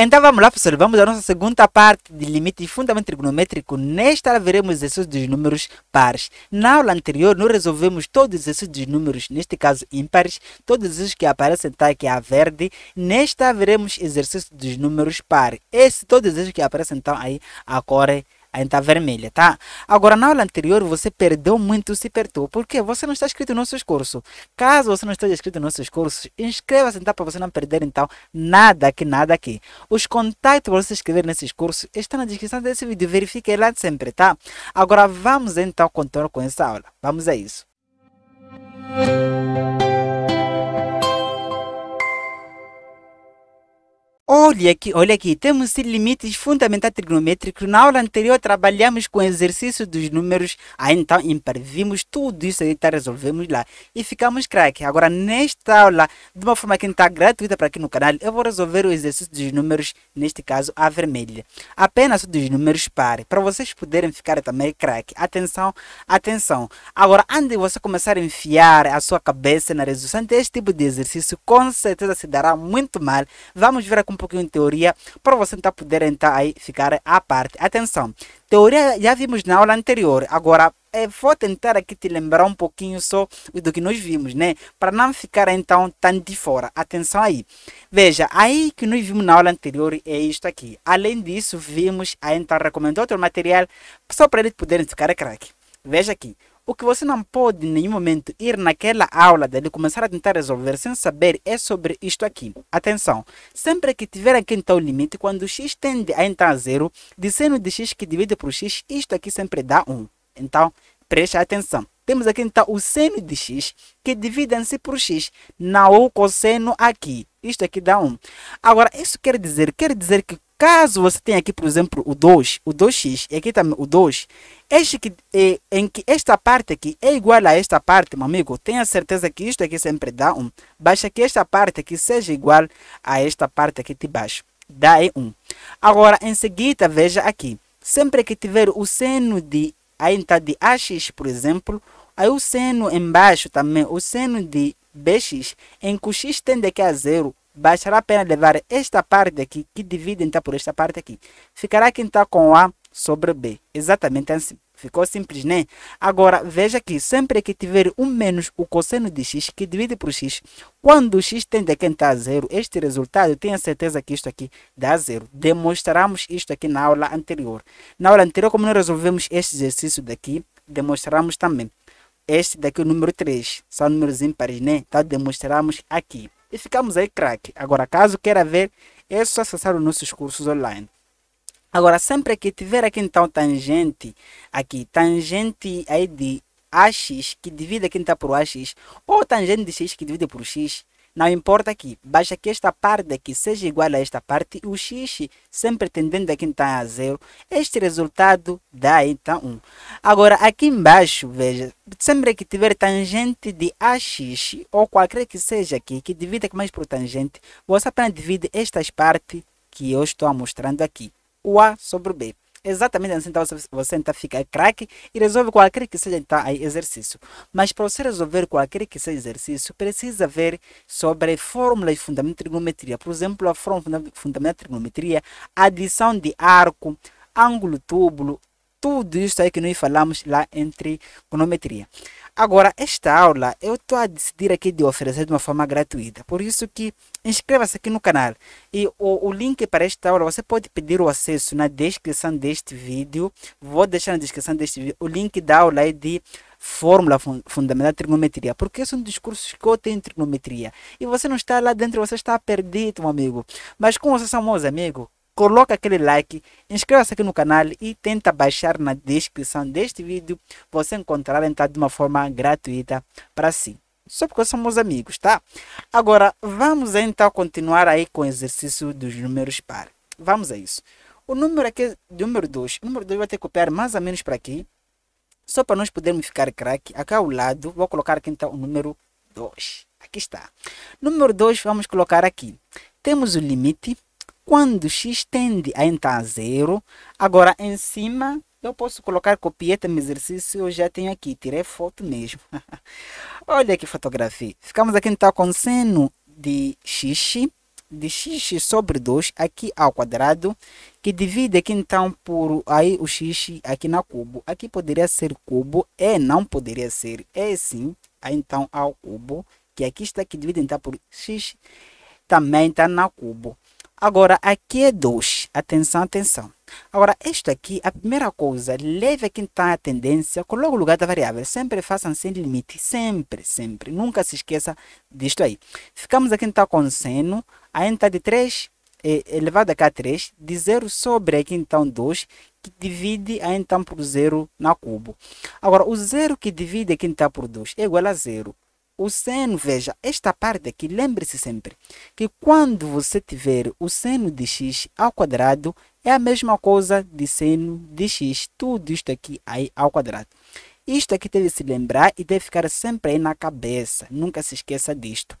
Então vamos lá, professor. Vamos à nossa segunda parte de limite e fundamento trigonométrico. Nesta aula veremos exercícios dos números pares. Na aula anterior, nós resolvemos todos os exercícios dos números, neste caso ímpares, todos os que aparecem tá aqui a verde. Nesta veremos exercício dos números pares. Esse, todos os que aparecem então aí a cor é ainda tá vermelha, tá? Agora, na aula anterior, você perdeu muito se perdeu Por quê? Você não está inscrito nos nossos cursos. Caso você não esteja inscrito nos nossos cursos, inscreva-se, tá? Então, para você não perder, então, nada aqui, nada aqui. Os contatos para você inscrever nesses cursos estão na descrição desse vídeo. Verifique lá sempre, tá? Agora, vamos, então, continuar com essa aula. Vamos a isso. Música Olha aqui, olha aqui, temos limites fundamentais trigonométricos. Na aula anterior trabalhamos com o exercício dos números, aí ah, então imprevimos tudo isso aí, tá, resolvemos lá e ficamos craque. Agora, nesta aula, de uma forma que está gratuita para aqui no canal, eu vou resolver o exercício dos números, neste caso a vermelha. Apenas dos números pares, para vocês poderem ficar também craque. Atenção, atenção. Agora, antes de você começar a enfiar a sua cabeça na resolução deste tipo de exercício, com certeza se dará muito mal. Vamos ver a pouquinho de teoria para você tentar tá poder entrar aí, ficar à parte. Atenção, teoria já vimos na aula anterior, agora é, vou tentar aqui te lembrar um pouquinho só do que nós vimos, né? Para não ficar então tanto de fora. Atenção aí. Veja, aí que nós vimos na aula anterior é isto aqui. Além disso, vimos a então recomendou outro material só para ele poder ficar craque. Veja aqui. O que você não pode em nenhum momento ir naquela aula dele começar a tentar resolver sem saber é sobre isto aqui. Atenção, sempre que tiver aqui então o limite, quando x tende a entrar a zero, seno de x que divide por x, isto aqui sempre dá 1. Então, preste atenção. Temos aqui então o seno de x, que dividem-se por x. Não o cosseno aqui. Isto aqui dá 1. Agora, isso quer dizer, quer dizer que Caso você tenha aqui, por exemplo, o 2, o 2x, e aqui também o 2, este que, é, em que esta parte aqui é igual a esta parte, meu amigo, tenha certeza que isto aqui sempre dá 1. Um. Basta que esta parte aqui seja igual a esta parte aqui de baixo. dá 1. Um. Agora, em seguida, veja aqui. Sempre que tiver o seno de, aí está de AX, por exemplo, aí o seno embaixo também, o seno de BX, em que o X tende aqui a zero, baixará a pena levar esta parte aqui, que divide então por esta parte aqui. Ficará aqui então com A sobre B. Exatamente assim. Ficou simples, né? Agora, veja que sempre que tiver um menos o cosseno de x que divide por x, quando x tende a quentar a zero, este resultado, tenha certeza que isto aqui dá zero. Demonstramos isto aqui na aula anterior. Na aula anterior, como nós resolvemos este exercício daqui, demonstramos também. Este daqui, o número 3, são números ímpares, né? Então, demonstramos aqui. E ficamos aí craque. Agora, caso queira ver, é só acessar os nossos cursos online. Agora, sempre que tiver aqui então tangente, aqui, tangente aí de AX que divide aqui então por AX, ou tangente de X que divide por X, não importa aqui, basta que esta parte aqui seja igual a esta parte, o x sempre tendendo aqui então a zero, este resultado dá então 1. Agora, aqui embaixo, veja, sempre que tiver tangente de ax, ou qualquer que seja aqui, que divida mais por tangente, você apenas divide estas partes que eu estou mostrando aqui, o a sobre o b. Exatamente assim, então você então fica craque e resolve qualquer que seja então, exercício. Mas para você resolver qualquer que seja exercício, precisa ver sobre fórmula e fundamento de trigonometria. Por exemplo, a fórmula fundamento de trigonometria, adição de arco, ângulo túbulo, tudo isso aí que nós falamos lá entre trigonometria. Agora, esta aula eu estou a decidir aqui de oferecer de uma forma gratuita. Por isso que inscreva-se aqui no canal. E o, o, link para esta aula, você pode pedir o acesso na descrição deste vídeo. Vou deixar na descrição deste vídeo. O link da aula é de Fórmula Fundamental de Trigonometria. Porque são discursos que eu tenho em trigonometria. E você não está lá dentro, você está perdido, meu amigo. Mas com você, meus amigos, coloca aquele like, inscreva-se aqui no canal e tenta baixar na descrição deste vídeo. Você encontrará então de uma forma gratuita para si. Só porque somos amigos, tá? Agora, vamos então continuar aí com o exercício dos números par. Vamos a isso. O número aqui, número 2. O número 2 vai ter que copiar mais ou menos para aqui. Só para nós podermos ficar craque. Aqui ao lado, vou colocar aqui então o número 2. Aqui está. Número 2, vamos colocar aqui. Temos o limite quando x tende a entrar a zero, agora em cima eu posso colocar, copieta é meu exercício, eu já tenho aqui, tirei foto mesmo. Olha que fotografia. Ficamos aqui então com seno de x, de x sobre 2 aqui ao quadrado, que divide aqui então por aí o x aqui na cubo. Aqui poderia ser cubo, é não poderia ser, é sim, aí, então ao cubo, que aqui está que divide então por x, também está na cubo. Agora, aqui é 2. Atenção, atenção. Agora, isto aqui, a primeira coisa, leve aqui quem está a tendência, coloque o lugar da variável. Sempre façam sem limite. Sempre, sempre. Nunca se esqueça disto aí. Ficamos aqui, então com seno. A está de 3 é, é elevado a cá 3, de 0 sobre aqui então 2, que divide a então por 0 na cubo. Agora, o 0 que divide aqui então por 2 é igual a 0 o seno, veja, esta parte aqui, lembre-se sempre que quando você tiver o seno de x ao quadrado, é a mesma coisa de seno de x, tudo isto aqui aí ao quadrado. Isto aqui deve se lembrar e deve ficar sempre aí na cabeça, nunca se esqueça disto.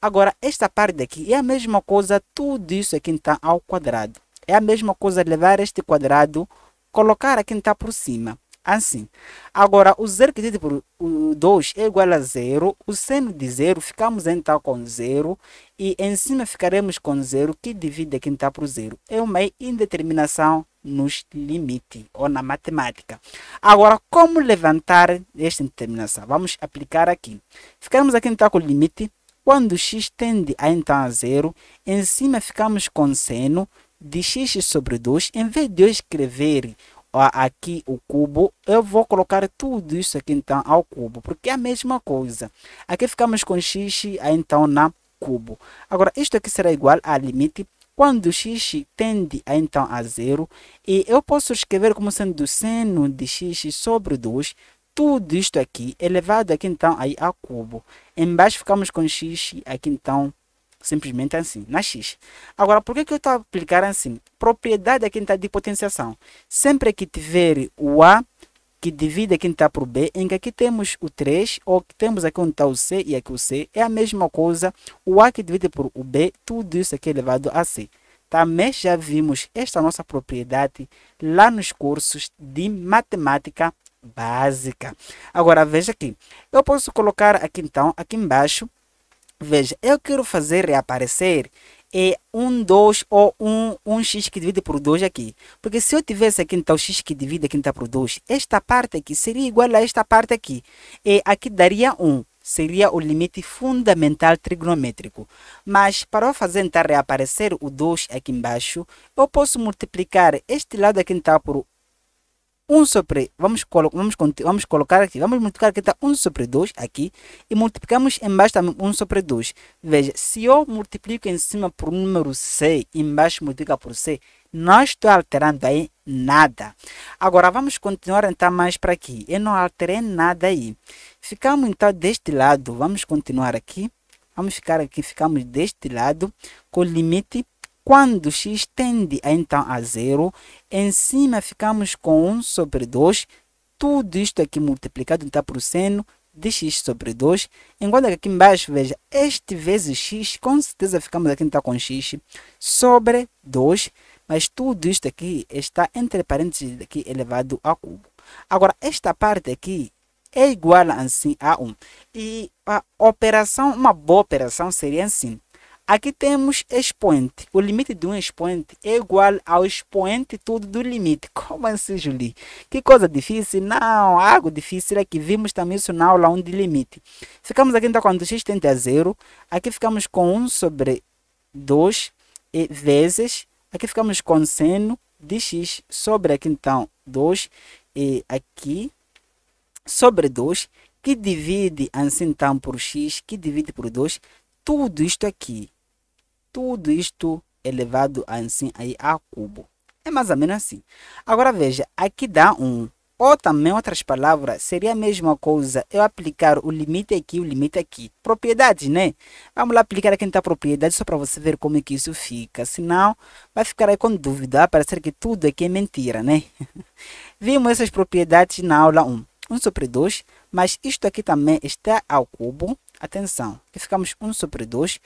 Agora, esta parte aqui é a mesma coisa, tudo isso aqui está ao quadrado. É a mesma coisa levar este quadrado, colocar aqui está por cima assim. Agora, o zero que dividido por 2 é igual a zero. O seno de zero, ficamos então com zero. E em cima ficaremos com zero, que divide aqui então tá por zero. É uma indeterminação nos limites ou na matemática. Agora, como levantar esta indeterminação? Vamos aplicar aqui. Ficamos aqui então com o limite. Quando x tende a então a zero, em cima ficamos com seno de x sobre 2. Em vez de eu escrever aqui o cubo, eu vou colocar tudo isso aqui então ao cubo, porque é a mesma coisa. Aqui ficamos com x então na cubo. Agora, isto aqui será igual a limite quando x tende a, então a zero, e eu posso escrever como sendo seno de x sobre 2, tudo isto aqui elevado aqui então aí ao cubo. Embaixo ficamos com x aqui então Simplesmente é assim, na X. Agora, por que, que eu estou a aplicar assim? Propriedade da é quinta de potenciação. Sempre que tiver o A que divide a quinta por B, em que aqui temos o 3, ou que temos aqui onde está o C e aqui o C, é a mesma coisa. O A que divide por o B, tudo isso aqui é elevado a C. Também já vimos esta nossa propriedade lá nos cursos de matemática básica. Agora, veja aqui. Eu posso colocar aqui, então, aqui embaixo, Veja, eu quero fazer reaparecer é 1, 2 ou 1, 1 x que divide por 2 aqui. Porque se eu tivesse aqui então x que divide aqui então por 2, esta parte aqui seria igual a esta parte aqui. E é, aqui daria 1. Seria o limite fundamental trigonométrico. Mas para eu fazer então reaparecer o 2 aqui embaixo, eu posso multiplicar este lado aqui então por 1 sobre, vamos, colo vamos, vamos colocar aqui, vamos multiplicar que está 1 sobre 2 aqui e multiplicamos embaixo também 1 sobre 2. Veja, se eu multiplico em cima por um número C, embaixo multiplica por C, não estou alterando aí nada. Agora, vamos continuar então mais para aqui. Eu não alterei nada aí. Ficamos então deste lado, vamos continuar aqui. Vamos ficar aqui, ficamos deste lado com o limite quando x tende então a zero, em cima ficamos com 1 sobre 2, tudo isto aqui multiplicado então por seno de x sobre 2, enquanto aqui embaixo, veja, este vezes x, com certeza ficamos aqui então com x sobre 2, mas tudo isto aqui está entre parênteses aqui elevado a cubo. Agora, esta parte aqui é igual assim a 1. E a operação, uma boa operação seria assim. Aqui temos expoente. O limite de um expoente é igual ao expoente todo do limite. Como assim, Julie? Que coisa difícil? Não, algo difícil é que vimos também isso na aula 1 de limite. Ficamos aqui então quando x tende a zero. Aqui ficamos com 1 sobre 2 vezes. Aqui ficamos com seno de x sobre aqui então 2 e aqui sobre 2 que divide assim então por x que divide por 2 tudo isto aqui tudo isto é elevado assim aí a cubo. É mais ou menos assim. Agora veja, aqui dá um. Ou também, outras palavras, seria a mesma coisa eu aplicar o limite aqui o limite aqui. Propriedades, né? Vamos lá aplicar aqui na propriedade só para você ver como é que isso fica. Senão, vai ficar aí com dúvida, vai ah, parecer que tudo aqui é mentira, né? Vimos essas propriedades na aula 1. 1 sobre 2, mas isto aqui também está ao cubo. Atenção, que ficamos 1 sobre 2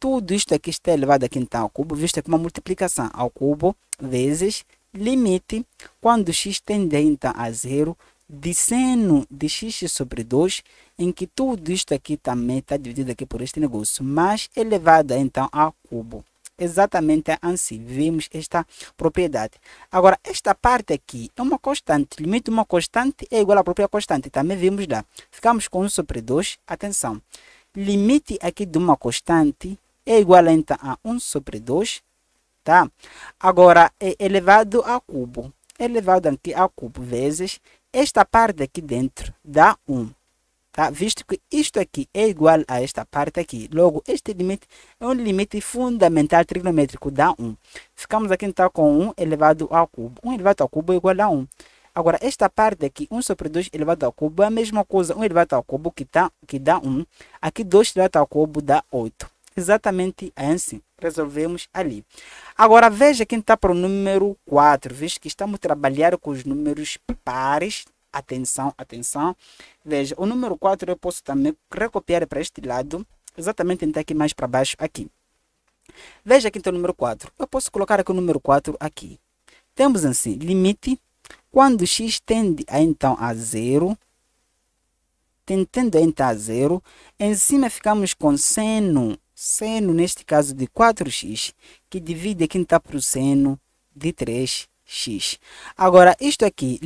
tudo isto aqui está elevado aqui então ao cubo, visto que uma multiplicação ao cubo vezes limite quando x tendente então a zero de seno de x sobre 2, em que tudo isto aqui também está dividido aqui por este negócio, mas elevado então ao cubo. Exatamente assim, vimos esta propriedade. Agora, esta parte aqui é uma constante. Limite de uma constante é igual à própria constante. Também vimos lá. Ficamos com 1 sobre 2. Atenção. Limite aqui de uma constante é igual então a 1 sobre 2, tá? Agora, é elevado a cubo. Elevado aqui a cubo vezes esta parte aqui dentro dá 1. Tá? Visto que isto aqui é igual a esta parte aqui. Logo, este limite é um limite fundamental trigonométrico, dá 1. Ficamos aqui então com 1 elevado ao cubo. 1 elevado ao cubo é igual a 1. Agora, esta parte aqui, 1 sobre 2 elevado ao cubo, é a mesma coisa. 1 elevado ao cubo que, tá, que dá 1. Aqui, 2 elevado ao cubo dá 8. Exatamente assim. Resolvemos ali. Agora, veja quem está para o número 4, Veja que estamos trabalhando com os números pares. Atenção, atenção. Veja, o número 4 eu posso também recopiar para este lado. Exatamente, então aqui mais para baixo, aqui. Veja aqui então o número 4. Eu posso colocar aqui o número 4 aqui. Temos assim, limite. Quando x tende a, então a zero, tendendo então a zero, em cima ficamos com seno seno, neste caso, de 4x, que divide a quinta para o seno de 3x. Agora, isto aqui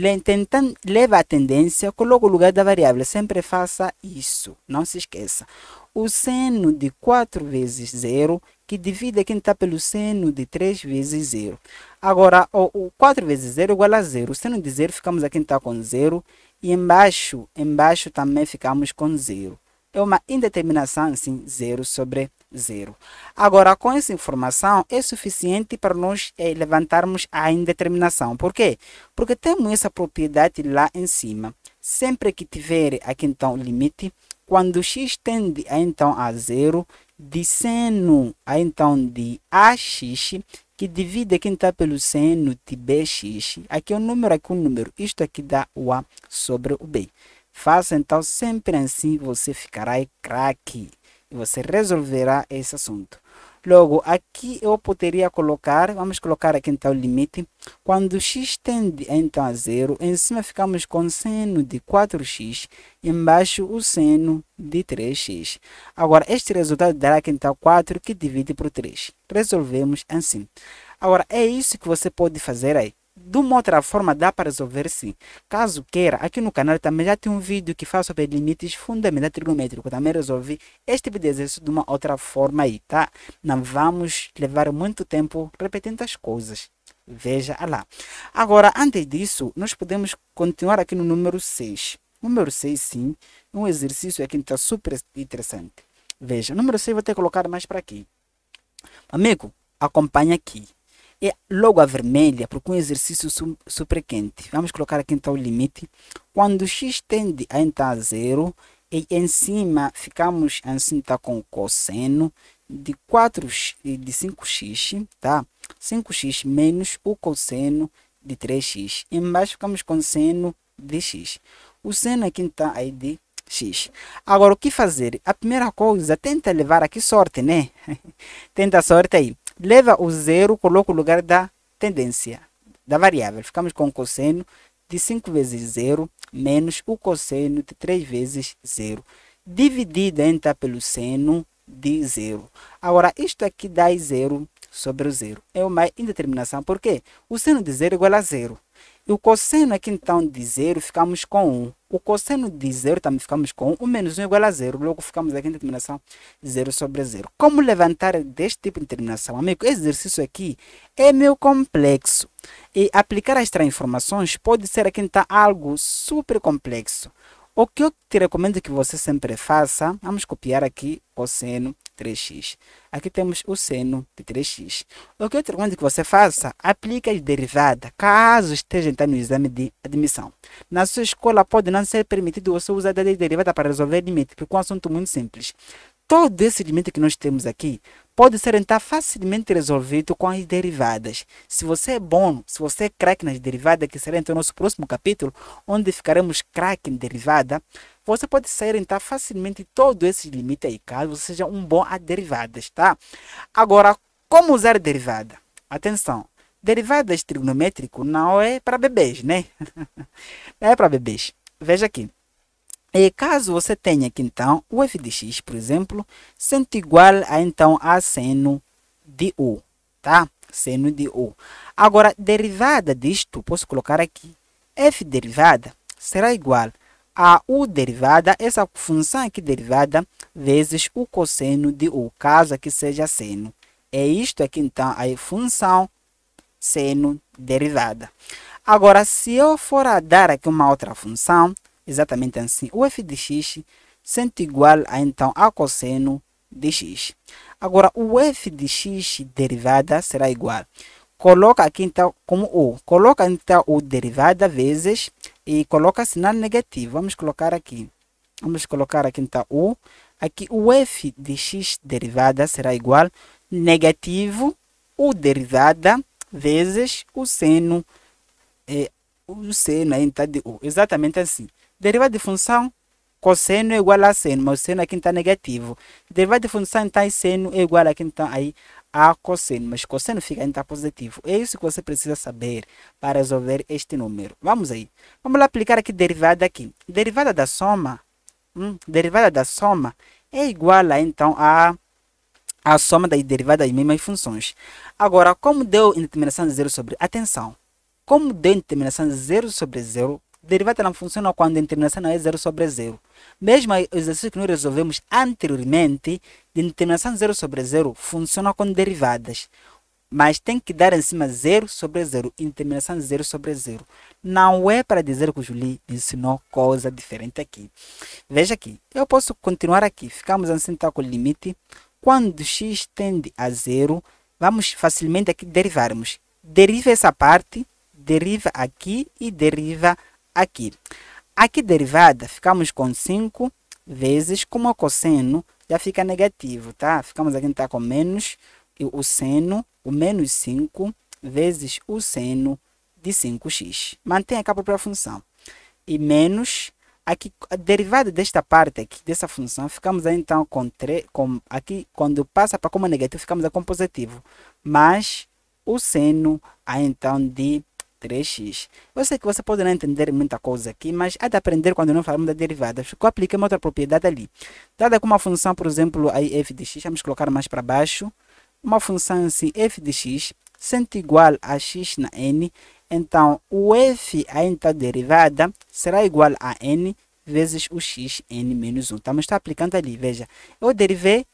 leva a tendência, coloca o lugar da variável, sempre faça isso, não se esqueça. O seno de 4 vezes 0, que divide a quinta pelo seno de 3 vezes 0. Agora, o, 4 vezes 0 é igual a 0. O seno de 0, ficamos aqui então com 0. E embaixo, embaixo também ficamos com 0 é uma indeterminação assim, zero sobre zero. Agora, com essa informação, é suficiente para nós é, levantarmos a indeterminação. Por quê? Porque temos essa propriedade lá em cima. Sempre que tiver aqui, então, limite, quando x tende a, então, a zero, de seno a, então, de ax, que divide aqui, então, pelo seno de bx. Aqui é um número, aqui é um número. Isto aqui dá o a sobre o b. Faça então sempre assim você ficará craque e você resolverá esse assunto. Logo, aqui eu poderia colocar, vamos colocar aqui então o limite. Quando x tende então a zero, em cima ficamos com seno de 4x, embaixo o seno de 3x. Agora, este resultado dará aqui então 4 que divide por 3. Resolvemos assim. Agora, é isso que você pode fazer aí de uma outra forma dá para resolver sim. Caso queira, aqui no canal também já tem um vídeo que fala sobre limites fundamentais trigonométricos. Também resolvi este tipo de exercício de uma outra forma aí, tá? Não vamos levar muito tempo repetindo as coisas. Veja lá. Agora, antes disso, nós podemos continuar aqui no número 6. Número 6, sim, um exercício aqui que está super interessante. Veja, número 6 vou ter que colocar mais para aqui. Amigo, acompanha aqui é logo a vermelha, porque um exercício super quente. Vamos colocar aqui então o limite. Quando x tende a entrar a zero, e em cima ficamos assim tá com o cosseno de 4 de 5x, tá? 5x menos o cosseno de 3x. Embaixo ficamos com seno de x. O seno aqui está então, aí de x. Agora o que fazer? A primeira coisa, tenta levar aqui sorte, né? tenta sorte aí leva o zero, coloca o lugar da tendência, da variável. Ficamos com o cosseno de 5 vezes zero, menos o cosseno de 3 vezes zero, dividida, então, pelo seno de zero. Agora, isto aqui dá zero sobre o zero. É uma indeterminação, porque o seno de zero é igual a zero. E o cosseno aqui, então, de zero, ficamos com 1. Um. O cosseno de zero também ficamos com 1 menos 1 igual a zero. Logo, ficamos aqui em determinação 0 sobre zero. Como levantar deste tipo de determinação? Amigo, esse exercício aqui é meio complexo. E aplicar as transformações pode ser aqui então algo super complexo. O que eu te recomendo que você sempre faça, vamos copiar aqui o seno 3x. Aqui temos o seno de 3x. O que eu te recomendo que você faça, aplique as derivadas, caso esteja no exame de admissão. Na sua escola pode não ser permitido você usar a derivada para resolver limite, porque é um assunto muito simples. Todo esse limite que nós temos aqui pode ser então facilmente resolvido com as derivadas. Se você é bom, se você é craque nas derivadas, que será então o nosso próximo capítulo, onde ficaremos craque em derivada, você pode sair então facilmente todos esses limites aí, caso você seja um bom a derivadas, tá? Agora, como usar derivada? Atenção, derivadas trigonométrico não é para bebês, né? não é para bebês. Veja aqui. E caso você tenha aqui então o f de x, por exemplo, sendo igual a então a seno de u, tá? Seno de u. Agora, derivada disto, posso colocar aqui, f derivada será igual a u derivada, essa função aqui derivada, vezes o cosseno de u, caso aqui seja seno. É isto aqui então a função seno derivada. Agora, se eu for a dar aqui uma outra função, exatamente assim. O f de x sendo igual a então a cosseno de x. Agora, o f de x derivada será igual. Coloca aqui então como o. Coloca então o derivada vezes e coloca sinal negativo. Vamos colocar aqui. Vamos colocar aqui então o. Aqui o f de x derivada será igual negativo o derivada vezes o seno é, o seno então de u. Exatamente assim. Derivada de função, cosseno é igual a seno, mas o seno aqui está negativo. Derivada de função, tá então, seno é igual aqui, então, aí, a cosseno, mas cosseno fica então positivo. É isso que você precisa saber para resolver este número. Vamos aí. Vamos lá aplicar aqui derivada aqui. Derivada da soma, hum, derivada da soma é igual a, então, a a soma das derivadas das mesmas funções. Agora, como deu em determinação de zero sobre... Atenção! Como deu em determinação de zero sobre zero, derivada não funciona quando a interminação é zero sobre zero. Mesmo o exercício que nós resolvemos anteriormente, de determinação zero sobre zero funciona com derivadas. Mas tem que dar em cima zero sobre zero, interminação zero sobre zero. Não é para dizer que o Julie ensinou coisa diferente aqui. Veja aqui, eu posso continuar aqui. Ficamos assim tá, com o limite. Quando x tende a zero, vamos facilmente aqui derivarmos. Deriva essa parte, deriva aqui e deriva aqui aqui. Aqui derivada, ficamos com 5 vezes, como o cosseno já fica negativo, tá? Ficamos aqui, tá com menos o seno, o menos 5 vezes o seno de 5x. Mantém aqui a própria função. E menos, aqui, a derivada desta parte aqui, dessa função, ficamos aí, então com 3, com, aqui, quando passa para como negativo, ficamos a com positivo. Mas o seno, aí, então, de 3x. Eu sei que você pode não entender muita coisa aqui, mas há de aprender quando não falamos da derivada. Ficou aplicando outra propriedade ali. Dada como a função, por exemplo, aí f de x, vamos colocar mais para baixo, uma função assim, f de x, sendo igual a x na n, então o f ainda está derivada será igual a n vezes o x, n menos 1. Então, está aplicando ali, veja, eu derivei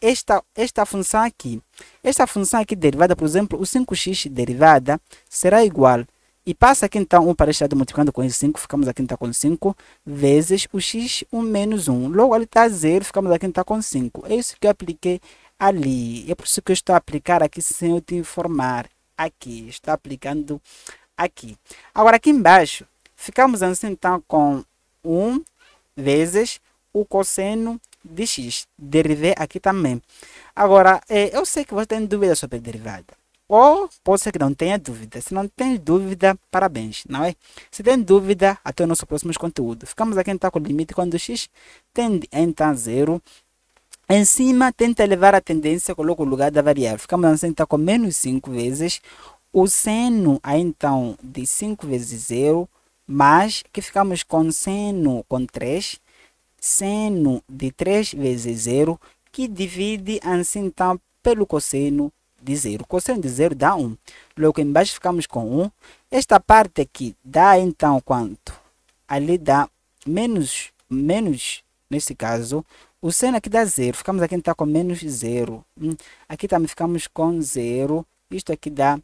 esta, esta função aqui. Esta função aqui derivada, por exemplo, o 5x derivada será igual e passa aqui então 1 para o estado multiplicando com 5, ficamos aqui então com 5, vezes o x1 menos 1. Logo ali está 0, ficamos aqui então com 5. É isso que eu apliquei ali. É por isso que eu estou a aplicar aqui sem eu te informar. Aqui, estou aplicando aqui. Agora aqui embaixo, ficamos assim então com 1 vezes o cosseno de x. Derivei aqui também. Agora, é, eu sei que você tem dúvida sobre derivada ou posso que não tenha dúvida. Se não tem dúvida, parabéns, não é? Se tem dúvida, até o nosso próximo conteúdo. Ficamos aqui então com o limite quando x tende então zero. Em cima, tenta elevar a tendência, coloca o lugar da variável. Ficamos assim então com menos 5 vezes. O seno, aí, então, de 5 vezes zero, mais que ficamos com seno com 3, seno de 3 vezes zero, que divide assim então pelo cosseno de zero. Cosseno de zero dá 1. Logo embaixo ficamos com 1. Esta parte aqui dá então quanto? Ali dá menos, menos, nesse caso, o seno aqui dá zero. Ficamos aqui então com menos zero. Hum, aqui também ficamos com zero. Isto aqui dá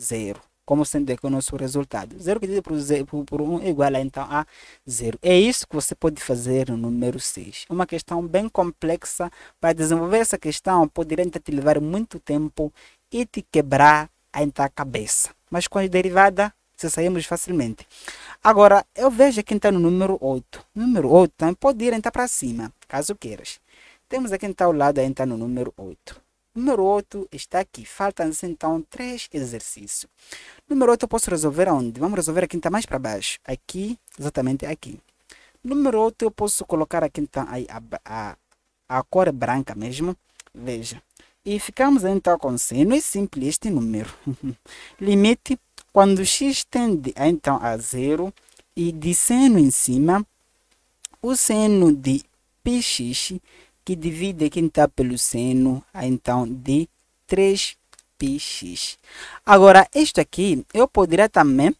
zero como sendo aqui o nosso resultado. Zero dividido por, zero, por, por 1 um é igual a, então, a zero. É isso que você pode fazer no número 6. É uma questão bem complexa. Para desenvolver essa questão, poderia te levar muito tempo e te quebrar a cabeça. Mas com a derivada, se saímos facilmente. Agora, eu vejo aqui então no número 8. Número 8 também então, pode ir então para cima, caso queiras. Temos aqui então o lado então no número 8. Número 8 está aqui. Faltam-se então três exercícios. Número 8 eu posso resolver aonde? Vamos resolver aqui então mais para baixo. Aqui, exatamente aqui. Número 8 eu posso colocar aqui então a, a, a cor branca mesmo. Veja. E ficamos então com seno é simples este número. Limite quando x tende a, então a zero e de seno em cima, o seno de px que divide quem está pelo seno, então, de 3πx. Agora, isto aqui, eu poderia também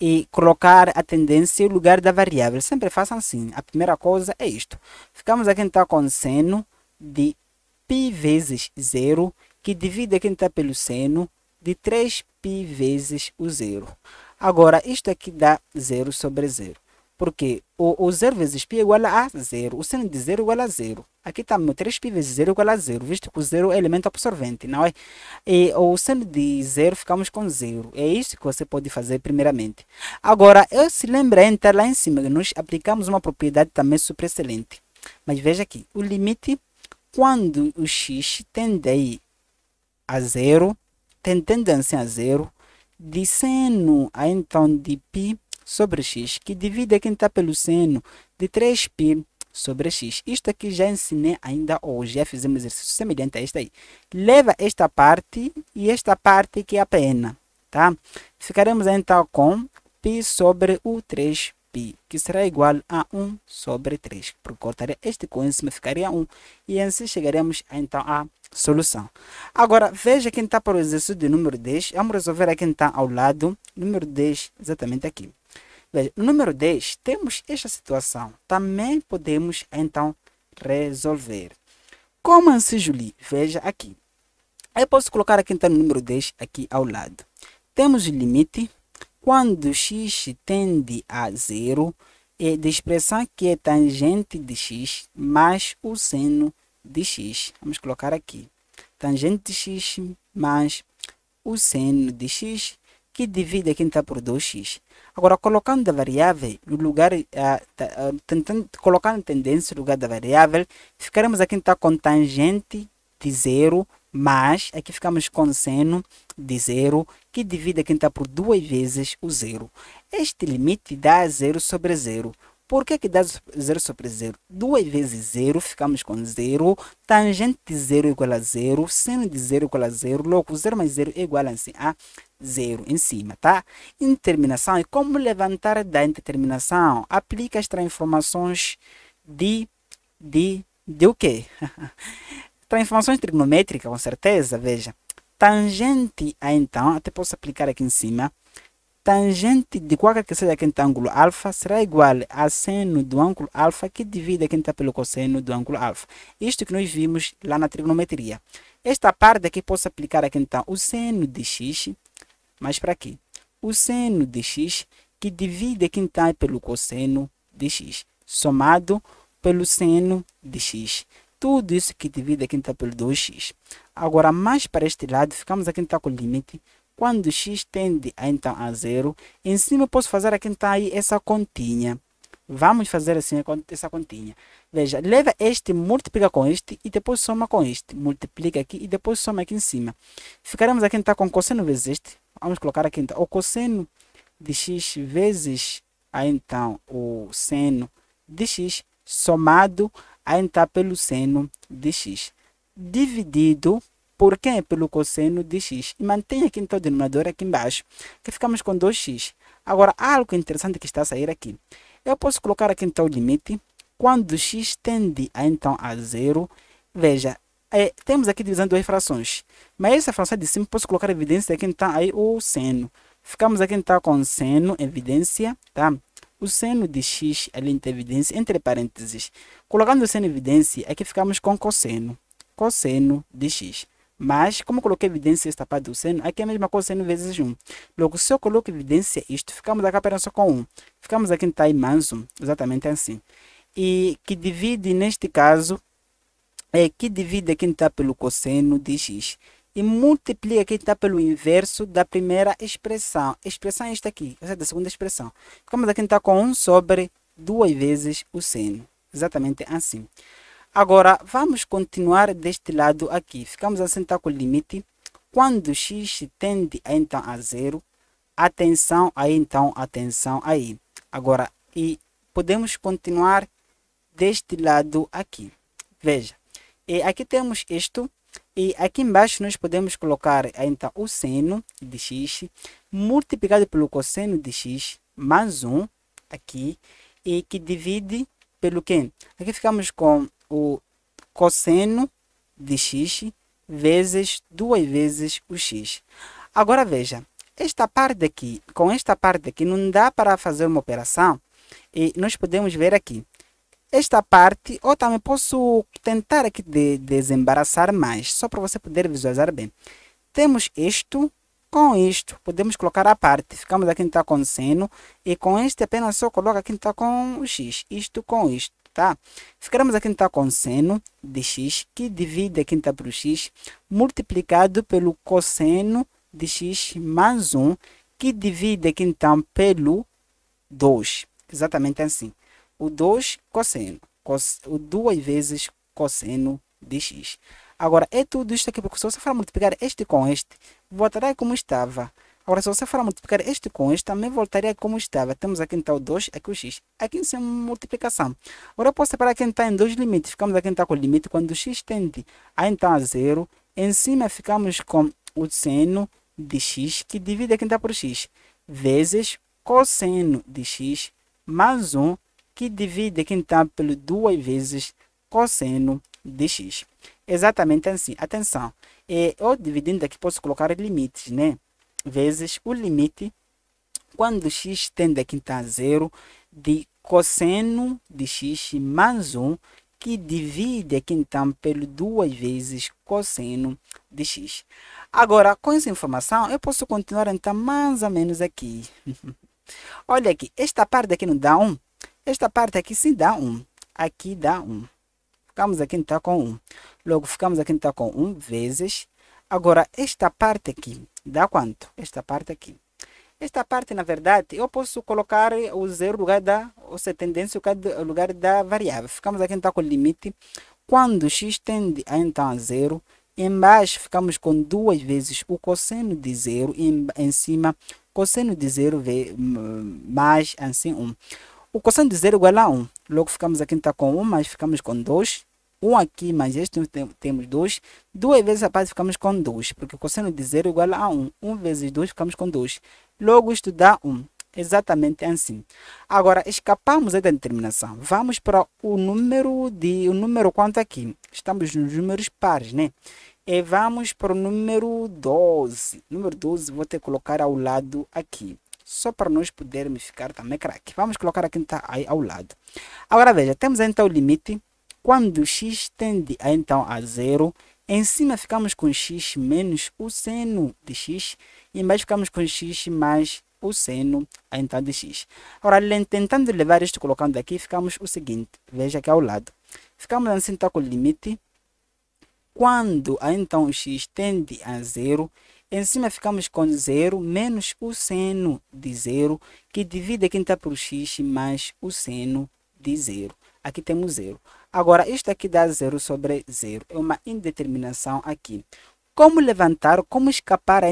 e colocar a tendência e o lugar da variável. Sempre façam assim. A primeira coisa é isto. Ficamos aqui então com seno de π vezes zero, que divide quem está pelo seno de 3π vezes o zero. Agora, isto aqui dá zero sobre zero. Porque o, o vezes π é igual a zero, O seno de zero é igual a zero. Aqui está 3π vezes zero é igual a zero. visto que o zero é elemento absorvente, não é? E o seno de zero ficamos com zero. É isso que você pode fazer primeiramente. Agora, eu se lembra entrar lá em cima, nós aplicamos uma propriedade também super excelente. Mas veja aqui, o limite, quando o x tende a zero, tem tendência a zero, de seno a então de π sobre x, que divide a quinta tá pelo seno de 3π sobre x. Isto aqui já ensinei ainda hoje, já fizemos um exercício semelhante a este aí. Leva esta parte e esta parte que é a pena, tá? Ficaremos então com π sobre o 3π, que será igual a 1 sobre 3. Porque cortaria este com ficaria 1. E assim chegaremos então a solução. Agora, veja quem está para o exercício de número 10. Vamos resolver aqui então ao lado, número 10, exatamente aqui. Veja, número 10, temos esta situação. Também podemos, então, resolver. Como assim, Julie? Veja aqui. Eu posso colocar aqui, então, o número 10 aqui ao lado. Temos o limite. Quando x tende a zero, é da expressão que é tangente de x mais o seno de x. Vamos colocar aqui. Tangente de x mais o seno de x, que divide aqui então por 2x. Agora, colocando a variável no lugar, uh, tentando, colocando a tendência no lugar da variável, ficaremos aqui então com tangente de zero, mas aqui ficamos com seno de zero, que divide aqui então por duas vezes o zero. Este limite dá zero sobre zero. Por que, que dá 0 sobre 0? 2 vezes 0, ficamos com 0. Tangente de 0 igual a 0. Seno de 0 igual a 0. Logo, 0 mais 0 é igual assim, a 0 em cima, tá? Indeterminação e é como levantar da indeterminação. Aplica as transformações de... de... de o quê? transformações trigonométricas, com certeza, veja. Tangente a então, até posso aplicar aqui em cima tangente de qualquer que seja aquele ângulo alfa será igual a seno do ângulo alfa que divide aquele está pelo cosseno do ângulo alfa. Isto que nós vimos lá na trigonometria. Esta parte aqui posso aplicar aqui então tá o seno de x, mas para quê? O seno de x que divide aqui então tá pelo cosseno de x, somado pelo seno de x. Tudo isso que divide aqui então tá pelo 2x. Agora, mais para este lado, ficamos aqui então com o limite quando x tende a, então a zero, em cima eu posso fazer aqui então tá aí essa continha. Vamos fazer assim essa continha. Veja, leva este, multiplica com este e depois soma com este. Multiplica aqui e depois soma aqui em cima. Ficaremos aqui então tá com cosseno vezes este. Vamos colocar aqui então tá, o cosseno de x vezes aí, então o seno de x somado a então pelo seno de x dividido por quê? Pelo cosseno de x. E mantenha aqui então o denominador aqui embaixo, que ficamos com 2x. Agora, algo interessante que está a sair aqui. Eu posso colocar aqui então o limite quando x tende a, então a zero. Veja, é, temos aqui divisão de duas frações. Mas essa fração de cima, posso colocar evidência aqui então aí o seno. Ficamos aqui então com seno, evidência, tá? o seno de x ali entre evidência, entre parênteses. Colocando o seno em evidência, aqui ficamos com cosseno. Cosseno de x. Mas, como coloquei evidência esta parte do seno, aqui é a mesma coisa seno vezes 1. Logo, se eu coloco evidência isto, ficamos aqui apenas só com 1. Ficamos aqui em tá exatamente assim. E que divide, neste caso, é que divide aqui está pelo cosseno de x. E multiplica aqui está pelo inverso da primeira expressão. expressão é esta aqui, essa é da segunda expressão. Ficamos aqui está com 1 sobre 2 vezes o seno. Exatamente assim. Agora, vamos continuar deste lado aqui. Ficamos a assim, sentar tá com o limite. Quando x tende a, então a zero, atenção aí, então, atenção aí. Agora, e podemos continuar deste lado aqui. Veja, e aqui temos isto. E aqui embaixo nós podemos colocar então o seno de x multiplicado pelo cosseno de x mais 1 aqui e que divide pelo quem Aqui ficamos com o cosseno de x vezes duas vezes o x. Agora veja, esta parte aqui, com esta parte aqui, não dá para fazer uma operação e nós podemos ver aqui. Esta parte, ou também posso tentar aqui de, desembaraçar mais, só para você poder visualizar bem. Temos isto com isto, podemos colocar a parte. Ficamos aqui no está com seno. E com este apenas só coloca aqui no está com o x. Isto com isto tá? ficaremos aqui então com seno de x, que divide aqui então por x, multiplicado pelo cosseno de x mais 1, que divide aqui então pelo 2. Exatamente assim. O 2 cosseno, cos, o 2 vezes cosseno de x. Agora, é tudo isso aqui, porque se você for multiplicar este com este, voltará como estava. Agora, se você for multiplicar este com este, também voltaria como estava. Temos aqui então o 2, aqui o x. Aqui sem é multiplicação. Agora eu posso separar quem está então, em dois limites. Ficamos aqui então com o limite quando x tende a então a zero. Em cima ficamos com o seno de x, que divide aqui então por x, vezes cosseno de x, mais 1, um, que divide aqui então pelo 2 vezes cosseno de x. Exatamente assim. Atenção, é, eu dividindo aqui posso colocar limites, né? vezes o limite quando x tende a quinta a zero de cosseno de x mais 1 que divide aqui então pelo duas vezes cosseno de x. Agora, com essa informação, eu posso continuar então mais ou menos aqui. Olha aqui, esta parte aqui não dá 1. Esta parte aqui sim dá 1. Aqui dá 1. Ficamos aqui então com 1. Logo, ficamos aqui então com 1 vezes Agora, esta parte aqui, dá quanto? Esta parte aqui. Esta parte, na verdade, eu posso colocar o zero no lugar da, ou seja, tendência no lugar da variável. Ficamos aqui então com o limite. Quando x tende a, então, a zero, embaixo ficamos com duas vezes o cosseno de zero em, em cima cosseno de zero mais assim 1. Um. O cosseno de zero igual a 1. Um. Logo ficamos aqui então com 1, um, mas ficamos com 2. 1 aqui mais este, temos 2. 2 vezes a base ficamos com 2, porque o cosseno de zero é igual a 1. 1 vezes 2 ficamos com 2. Logo, isto dá 1. Exatamente assim. Agora, escapamos da determinação. Vamos para o número de... O número quanto aqui? Estamos nos números pares, né? E vamos para o número 12. Número 12 vou ter que colocar ao lado aqui só para nós podermos ficar também craque. Vamos colocar aqui tá, aí ao lado. Agora veja, temos então o limite quando x tende a, então a zero, em cima ficamos com x menos o seno de x, e embaixo ficamos com x mais o seno então de x. Agora, tentando levar isto colocando aqui, ficamos o seguinte, veja aqui é ao lado. Ficamos assim então com o limite, quando então x tende a zero, em cima ficamos com zero menos o seno de zero, que divide aqui então por x mais o seno de zero. Aqui temos zero. Agora, isto aqui dá zero sobre zero. É uma indeterminação aqui. Como levantar, como escapar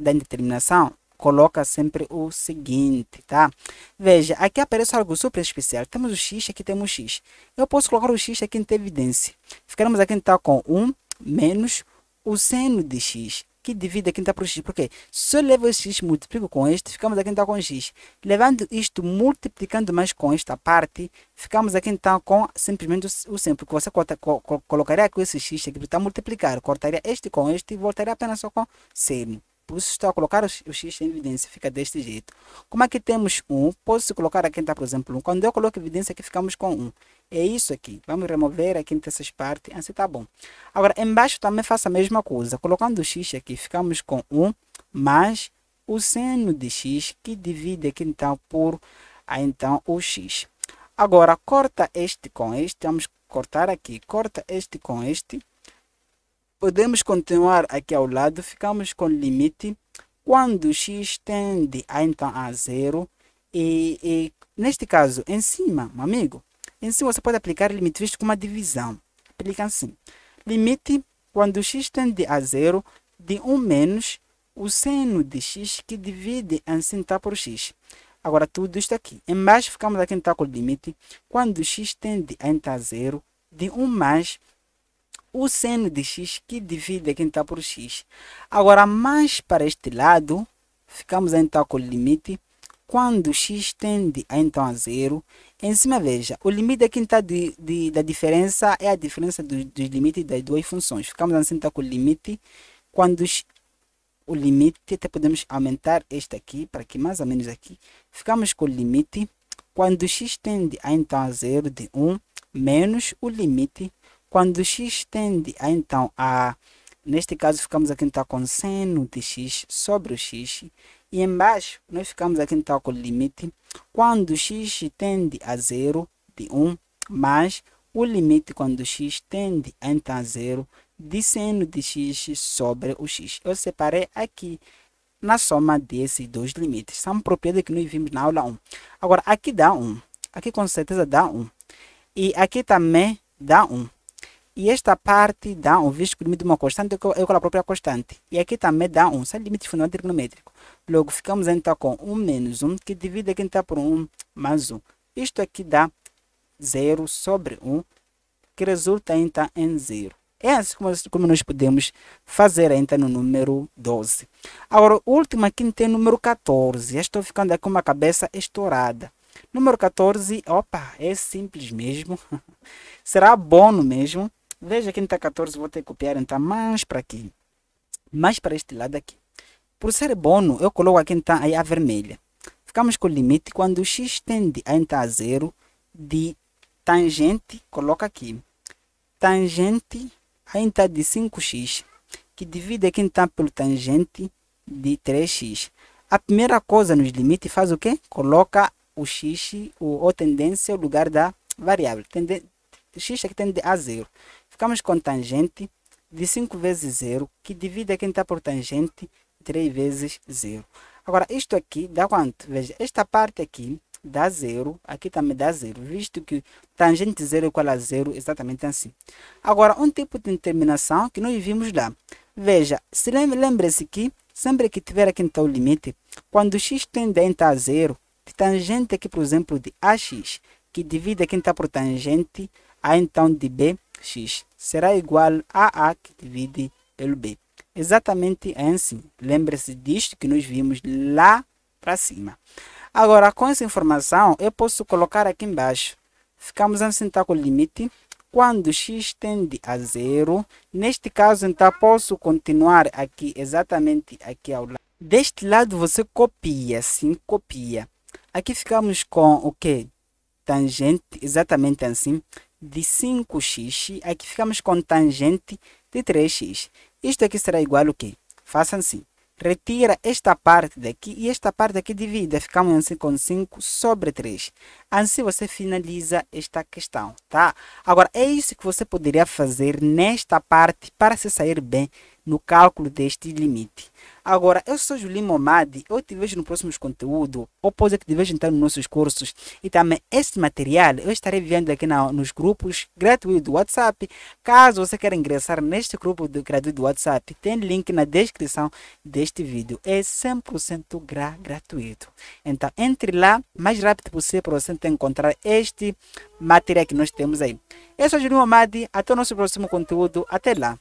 da indeterminação? Coloca sempre o seguinte, tá? Veja, aqui aparece algo super especial. Temos o x, aqui temos o x. Eu posso colocar o x aqui em evidência. Ficaremos aqui então com 1 menos o seno de x que divide a quinta por x. Por quê? Se eu levo esse x multiplico com este, ficamos aqui então com x. Levando isto, multiplicando mais com esta parte, ficamos aqui então com simplesmente o sempre Que você corta, co, colocaria com esse x aqui para multiplicar. Cortaria este com este e voltaria apenas só com seno. Por isso estou a colocar o, x em evidência. Fica deste jeito. Como aqui é temos 1, um, posso colocar aqui então, por exemplo, 1. Um. Quando eu coloco evidência aqui, ficamos com 1. Um. É isso aqui. Vamos remover aqui entre essas partes. Assim tá bom. Agora, embaixo também faço a mesma coisa. Colocando o x aqui, ficamos com 1 mais o seno de x, que divide aqui então por então, o x. Agora, corta este com este. Vamos cortar aqui. Corta este com este. Podemos continuar aqui ao lado. Ficamos com limite quando x tende a, então, a zero. E, e neste caso, em cima, meu amigo, em si, você pode aplicar limite visto com uma divisão. Aplica assim. Limite quando x tende a zero de 1 um menos o seno de x que divide a tá por x. Agora, tudo isso aqui. Embaixo, ficamos aqui no com o limite quando x tende a entrar zero de 1 um mais o seno de x que divide aqui está por x. Agora, mais para este lado, ficamos então com o limite quando x tende a, então a zero, em cima, veja, o limite aqui está de, de, da diferença é a diferença dos do limites das duas funções. Ficamos assim tá, com o limite quando x, o limite, até podemos aumentar este aqui para que mais ou menos aqui. Ficamos com o limite quando x tende a então a zero de 1 um, menos o limite quando x tende a então a neste caso ficamos aqui então com seno de x sobre o x e embaixo, nós ficamos aqui então com o limite. Quando x tende a zero de 1, mais o limite quando x tende a então zero, seno de x sobre o x. Eu separei aqui na soma desses dois limites. São propriedades que nós vimos na aula 1. Agora, aqui dá 1. Aqui com certeza dá 1. E aqui também dá 1. E esta parte dá um visto limite de uma constante é igual à própria constante. E aqui também dá um sem limite funcional trigonométrico. Logo, ficamos então com 1 menos 1, que divide aqui então por 1 mais 1. Isto aqui dá 0 sobre 1, que resulta então em 0. É assim como, como nós podemos fazer então no número 12. Agora, o último aqui tem o número 14. Já estou ficando aqui com uma cabeça estourada. Número 14, opa, é simples mesmo. Será bom mesmo Veja que não está 14, vou ter que copiar então mais para aqui. Mais para este lado aqui. Por ser bono, eu coloco aqui então aí a vermelha. Ficamos com o limite quando x tende a então a zero de tangente, coloca aqui. Tangente a de 5x, que divide aqui então pelo tangente de 3x. A primeira coisa nos limites faz o quê? Coloca o x, o, ou tendência, o lugar da variável. Tende, x é que tende a zero. Ficamos com tangente de 5 vezes zero, que divide quem está por tangente 3 vezes zero. Agora, isto aqui dá quanto? Veja, esta parte aqui dá zero, aqui também dá zero, visto que tangente zero é igual a zero, exatamente assim. Agora, um tipo de determinação que nós vimos lá. Veja, se lembre-se que sempre que tiver aqui então o limite, quando x tende a zero, de tangente aqui, por exemplo, de ax, que divide quem está por tangente a então de b, x será igual a a que divide pelo b. Exatamente assim. Lembre-se disto que nós vimos lá para cima. Agora, com essa informação, eu posso colocar aqui embaixo. Ficamos a assim, está com o limite. Quando x tende a zero, neste caso, então, posso continuar aqui, exatamente aqui ao lado. Deste lado, você copia, sim, copia. Aqui ficamos com o que? Tangente, exatamente assim de 5x, aqui ficamos com tangente de 3x. Isto aqui será igual ao quê? Faça assim. Retira esta parte daqui e esta parte aqui divida. Ficamos assim com 5 sobre 3. Assim você finaliza esta questão, tá? Agora, é isso que você poderia fazer nesta parte para se sair bem no cálculo deste limite. Agora, eu sou Julinho Momadi, eu te vejo no próximo conteúdo, ou pode que te vejo então nos nossos cursos. E também esse material eu estarei enviando aqui na, nos grupos gratuitos do WhatsApp. Caso você queira ingressar neste grupo do, gratuito do WhatsApp, tem link na descrição deste vídeo. É 100% gra gratuito. Então, entre lá, mais rápido possível para você encontrar este material que nós temos aí. Eu sou Julinho Momadi, até o nosso próximo conteúdo. Até lá!